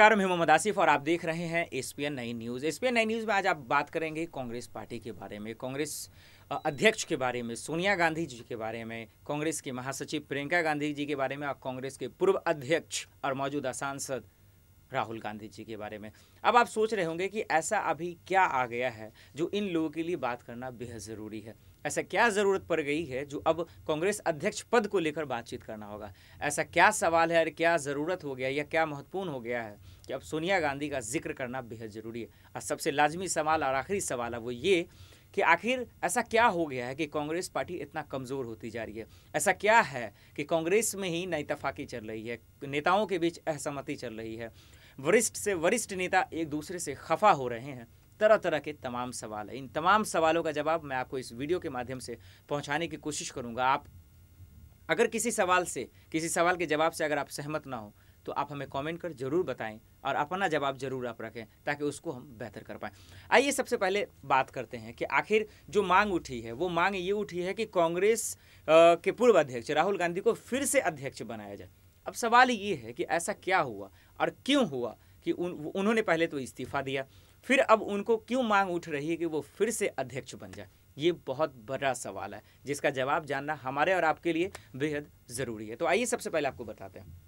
नमस्कार मैं मोहम्मद आसिफ और आप देख रहे हैं एस पी एन नई न्यूज़ एस पी एन नई न्यूज़ में आज आप बात करेंगे कांग्रेस पार्टी के बारे में कांग्रेस अध्यक्ष के बारे में सोनिया गांधी जी के बारे में कांग्रेस के महासचिव प्रियंका गांधी जी के बारे में और कांग्रेस के पूर्व अध्यक्ष और मौजूदा सांसद राहुल गांधी जी के बारे में अब आप सोच रहे होंगे कि ऐसा अभी क्या आ गया है जो इन लोगों के लिए बात करना बेहद ज़रूरी है ऐसा क्या ज़रूरत पड़ गई है जो अब कांग्रेस अध्यक्ष पद को लेकर बातचीत करना होगा ऐसा क्या सवाल है और क्या ज़रूरत हो गया या क्या महत्वपूर्ण हो गया है कि अब सोनिया गांधी का जिक्र करना बेहद ज़रूरी है और सबसे लाजमी सवाल और आखिरी सवाल है वो ये कि आखिर ऐसा क्या हो गया है कि कांग्रेस पार्टी इतना कमज़ोर होती जा रही है ऐसा क्या है कि कांग्रेस में ही नई तफाकी चल रही है नेताओं के बीच असहमति चल रही है वरिष्ठ से वरिष्ठ नेता एक दूसरे से खफा हो रहे हैं तरह तरह के तमाम सवाल है इन तमाम सवालों का जवाब मैं आपको इस वीडियो के माध्यम से पहुँचाने की कोशिश करूँगा आप अगर किसी सवाल से किसी सवाल के जवाब से अगर आप सहमत ना हो तो आप हमें कमेंट कर जरूर बताएं और अपना जवाब जरूर आप रखें ताकि उसको हम बेहतर कर पाएं आइए सबसे पहले बात करते हैं कि आखिर जो मांग उठी है वो मांग ये उठी है कि कांग्रेस के पूर्व अध्यक्ष राहुल गांधी को फिर से अध्यक्ष बनाया जाए अब सवाल ये है कि ऐसा क्या हुआ और क्यों हुआ कि उन, उन्होंने पहले तो इस्तीफा दिया फिर अब उनको क्यों मांग उठ रही है कि वो फिर से अध्यक्ष बन जाए ये बहुत बड़ा सवाल है जिसका जवाब जानना हमारे और आपके लिए बेहद ज़रूरी है तो आइए सबसे पहले आपको बताते हैं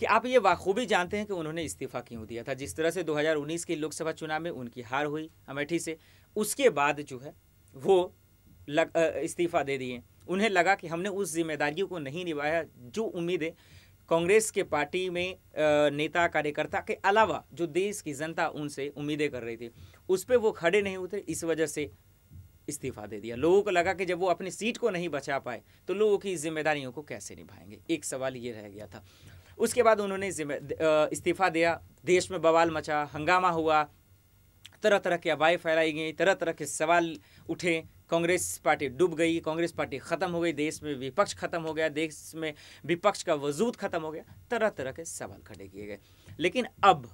कि आप ये बाखूबी जानते हैं कि उन्होंने इस्तीफा क्यों दिया था जिस तरह से 2019 के लोकसभा चुनाव में उनकी हार हुई अमेठी से उसके बाद जो है वो लग इस्तीफा दे दिए उन्हें लगा कि हमने उस जिम्मेदारियों को नहीं निभाया जो उम्मीदें कांग्रेस के पार्टी में नेता कार्यकर्ता के अलावा जो देश की जनता उनसे उम्मीदें कर रही थी उस पर वो खड़े नहीं उतरे इस वजह से इस्तीफा दे दिया लोगों को लगा कि जब वो अपनी सीट को नहीं बचा पाए तो लोगों की जिम्मेदारियों को कैसे निभाएंगे एक सवाल ये रह गया था उसके बाद उन्होंने इस्तीफा दिया देश में बवाल मचा हंगामा हुआ तरह तरह की अफवाहें फैलाई गई तरह तरह के सवाल उठे कांग्रेस पार्टी डूब गई कांग्रेस पार्टी ख़त्म हो गई देश में विपक्ष ख़त्म हो गया देश में विपक्ष का वजूद ख़त्म हो गया तरह तरह के सवाल खड़े किए गए लेकिन अब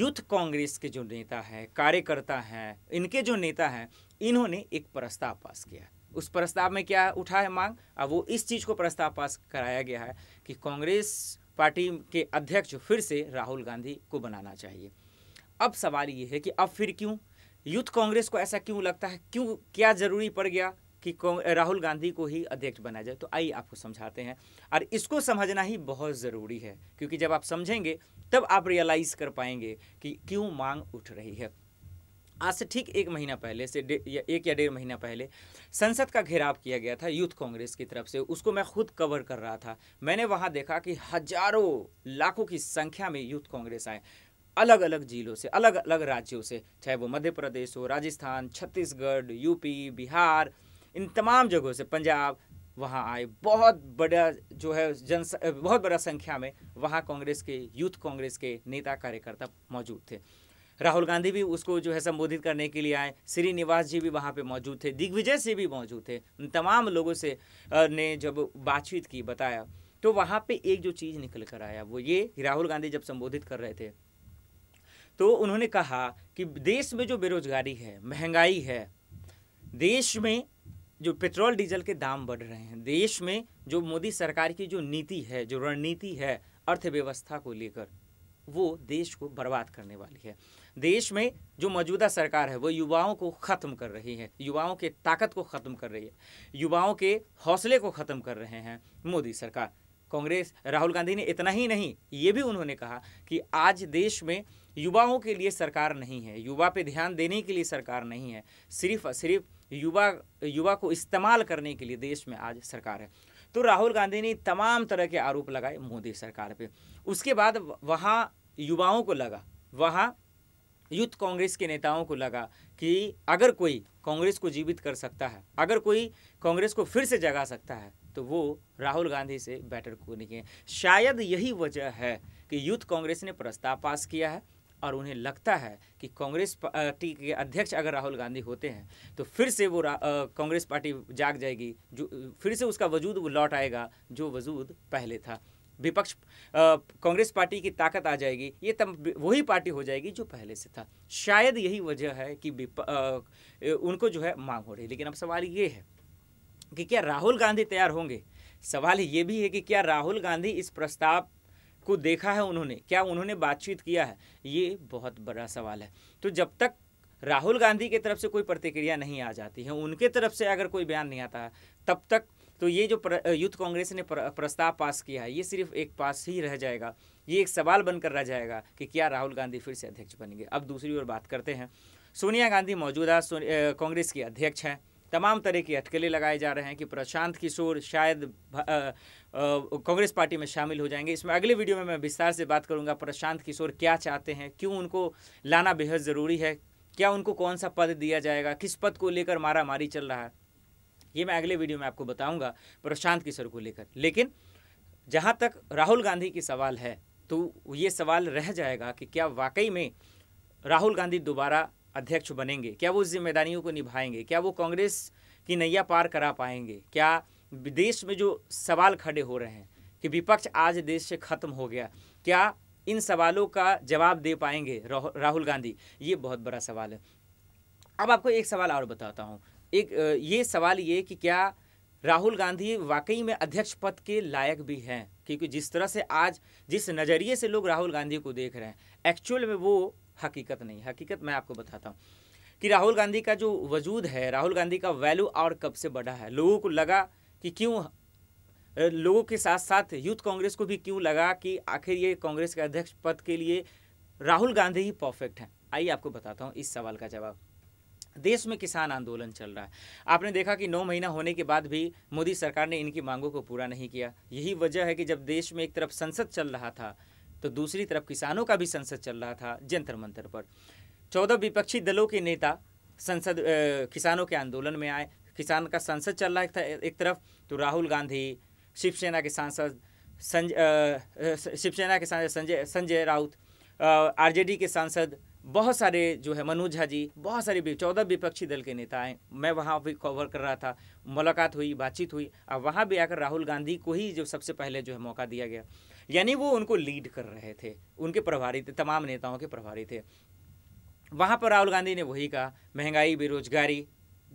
यूथ कांग्रेस के जो नेता हैं कार्यकर्ता हैं इनके जो नेता हैं इन्होंने एक प्रस्ताव पास किया उस प्रस्ताव में क्या उठा है मांग अब वो इस चीज़ को प्रस्ताव पास कराया गया है कि कांग्रेस पार्टी के अध्यक्ष फिर से राहुल गांधी को बनाना चाहिए अब सवाल ये है कि अब फिर क्यों यूथ कांग्रेस को ऐसा क्यों लगता है क्यों क्या जरूरी पड़ गया कि राहुल गांधी को ही अध्यक्ष बनाया जाए तो आइए आपको समझाते हैं और इसको समझना ही बहुत ज़रूरी है क्योंकि जब आप समझेंगे तब आप रियलाइज़ कर पाएंगे कि क्यों मांग उठ रही है आज से ठीक एक महीना पहले से या एक या डेढ़ महीना पहले संसद का घेराव किया गया था यूथ कांग्रेस की तरफ से उसको मैं खुद कवर कर रहा था मैंने वहाँ देखा कि हजारों लाखों की संख्या में यूथ कांग्रेस आए अलग अलग जिलों से अलग अलग राज्यों से चाहे वो मध्य प्रदेश हो राजस्थान छत्तीसगढ़ यूपी बिहार इन तमाम जगहों से पंजाब वहाँ आए बहुत बड़ा जो है जन बहुत बड़ा संख्या में वहाँ कांग्रेस के यूथ कांग्रेस के नेता कार्यकर्ता मौजूद थे राहुल गांधी भी उसको जो है संबोधित करने के लिए आए श्रीनिवास जी भी वहाँ पे मौजूद थे दिग्विजय सिंह भी मौजूद थे उन तमाम लोगों से ने जब बातचीत की बताया तो वहाँ पे एक जो चीज़ निकल कर आया वो ये राहुल गांधी जब संबोधित कर रहे थे तो उन्होंने कहा कि देश में जो बेरोजगारी है महंगाई है देश में जो पेट्रोल डीजल के दाम बढ़ रहे हैं देश में जो मोदी सरकार की जो नीति है जो रणनीति है अर्थव्यवस्था को लेकर वो देश को बर्बाद करने वाली है देश में जो मौजूदा सरकार है वो युवाओं को ख़त्म कर रही है युवाओं के ताकत को ख़त्म कर रही है युवाओं के हौसले को ख़त्म कर रहे हैं मोदी सरकार कांग्रेस राहुल गांधी ने इतना ही नहीं ये भी उन्होंने कहा कि आज देश में युवाओं के लिए सरकार नहीं है युवा पे ध्यान देने के लिए सरकार नहीं है सिर्फ सिर्फ युवा युवा को इस्तेमाल करने के लिए देश में आज सरकार है तो राहुल गांधी ने तमाम तरह के आरोप लगाए मोदी सरकार पे उसके बाद वहाँ युवाओं को लगा वहाँ यूथ कांग्रेस के नेताओं को लगा कि अगर कोई कांग्रेस को जीवित कर सकता है अगर कोई कांग्रेस को फिर से जगा सकता है तो वो राहुल गांधी से बेटर को नहीं है शायद यही वजह है कि यूथ कांग्रेस ने प्रस्ताव पास किया है और उन्हें लगता है कि कांग्रेस पार्टी के अध्यक्ष अगर राहुल गांधी होते हैं तो फिर से वो कांग्रेस पार्टी जाग जाएगी जो फिर से उसका वजूद वो लौट आएगा जो वजूद पहले था विपक्ष कांग्रेस पार्टी की ताकत आ जाएगी ये तब वही पार्टी हो जाएगी जो पहले से था शायद यही वजह है कि आ, उनको जो है मांग हो रही है लेकिन अब सवाल ये है कि क्या राहुल गांधी तैयार होंगे सवाल ये भी है कि क्या राहुल गांधी इस प्रस्ताव को देखा है उन्होंने क्या उन्होंने बातचीत किया है ये बहुत बड़ा सवाल है तो जब तक राहुल गांधी की तरफ से कोई प्रतिक्रिया नहीं आ जाती है उनके तरफ से अगर कोई बयान नहीं आता तब तक तो ये जो यूथ कांग्रेस ने प्र, प्रस्ताव पास किया है ये सिर्फ एक पास ही रह जाएगा ये एक सवाल बनकर रह जाएगा कि क्या राहुल गांधी फिर से अध्यक्ष बनेंगे अब दूसरी ओर बात करते हैं सोनिया गांधी मौजूदा कांग्रेस की अध्यक्ष हैं तमाम तरह की अटकलें लगाए जा रहे हैं कि प्रशांत किशोर शायद कांग्रेस पार्टी में शामिल हो जाएंगे इसमें अगले वीडियो में मैं विस्तार से बात करूंगा प्रशांत किशोर क्या चाहते हैं क्यों उनको लाना बेहद ज़रूरी है क्या उनको कौन सा पद दिया जाएगा किस पद को लेकर मारा मारी चल रहा है ये मैं अगले वीडियो में आपको बताऊँगा प्रशांत किशोर को लेकर लेकिन जहाँ तक राहुल गांधी की सवाल है तो ये सवाल रह जाएगा कि क्या वाकई में राहुल गांधी दोबारा अध्यक्ष बनेंगे क्या वो जिम्मेदारियों को निभाएंगे क्या वो कांग्रेस की नैया पार करा पाएंगे क्या विदेश में जो सवाल खड़े हो रहे हैं कि विपक्ष आज देश से ख़त्म हो गया क्या इन सवालों का जवाब दे पाएंगे राहुल गांधी ये बहुत बड़ा सवाल है अब आपको एक सवाल और बताता हूँ एक ये सवाल ये कि क्या राहुल गांधी वाकई में अध्यक्ष पद के लायक भी हैं क्योंकि जिस तरह से आज जिस नज़रिए से लोग राहुल गांधी को देख रहे हैं एक्चुअल में वो हकीकत नहीं हकीकत मैं आपको बताता हूँ कि राहुल गांधी का जो वजूद है राहुल गांधी का वैल्यू और कब से बढ़ा है लोगों को लगा कि क्यों लोगों के साथ साथ यूथ कांग्रेस को भी क्यों लगा कि आखिर ये कांग्रेस के अध्यक्ष पद के लिए राहुल गांधी ही परफेक्ट हैं आइए आपको बताता हूँ इस सवाल का जवाब देश में किसान आंदोलन चल रहा है आपने देखा कि नौ महीना होने के बाद भी मोदी सरकार ने इनकी मांगों को पूरा नहीं किया यही वजह है कि जब देश में एक तरफ संसद चल रहा था तो दूसरी तरफ किसानों का भी संसद चल रहा था जंतर मंतर पर चौदह विपक्षी दलों के नेता संसद किसानों के आंदोलन में आए किसान का संसद चल रहा था एक तरफ तो राहुल गांधी शिवसेना के सांसद संजय शिवसेना के सांसद संजय संजय राउत आरजेडी के सांसद बहुत सारे जो है मनोज झा जी बहुत सारे चौदह विपक्षी दल के नेता आए मैं वहाँ भी कवर कर रहा था मुलाकात हुई बातचीत हुई और वहाँ भी आकर राहुल गांधी को ही जो सबसे पहले जो है मौका दिया गया यानी वो उनको लीड कर रहे थे उनके प्रभारी थे तमाम नेताओं के प्रभारी थे वहाँ पर राहुल गांधी ने वही कहा महंगाई बेरोजगारी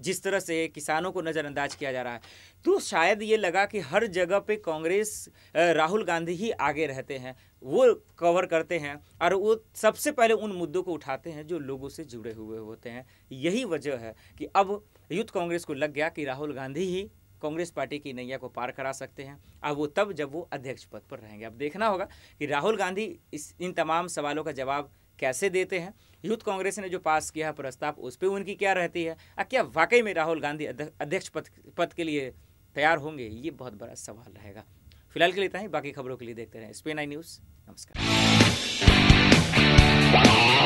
जिस तरह से किसानों को नज़रअंदाज किया जा रहा है तो शायद ये लगा कि हर जगह पे कांग्रेस राहुल गांधी ही आगे रहते हैं वो कवर करते हैं और वो सबसे पहले उन मुद्दों को उठाते हैं जो लोगों से जुड़े हुए होते हैं यही वजह है कि अब यूथ कांग्रेस को लग गया कि राहुल गांधी ही कांग्रेस पार्टी की नैया को पार करा सकते हैं अब वो तब जब वो अध्यक्ष पद पर रहेंगे अब देखना होगा कि राहुल गांधी इस इन तमाम सवालों का जवाब कैसे देते हैं यूथ कांग्रेस ने जो पास किया है प्रस्ताव उस पर उनकी क्या रहती है और क्या वाकई में राहुल गांधी अध्यक्ष पद पद के लिए तैयार होंगे ये बहुत बड़ा सवाल रहेगा फिलहाल के लिए इतना ही बाकी खबरों के लिए देखते रहें स्पेन आई न्यूज़ नमस्कार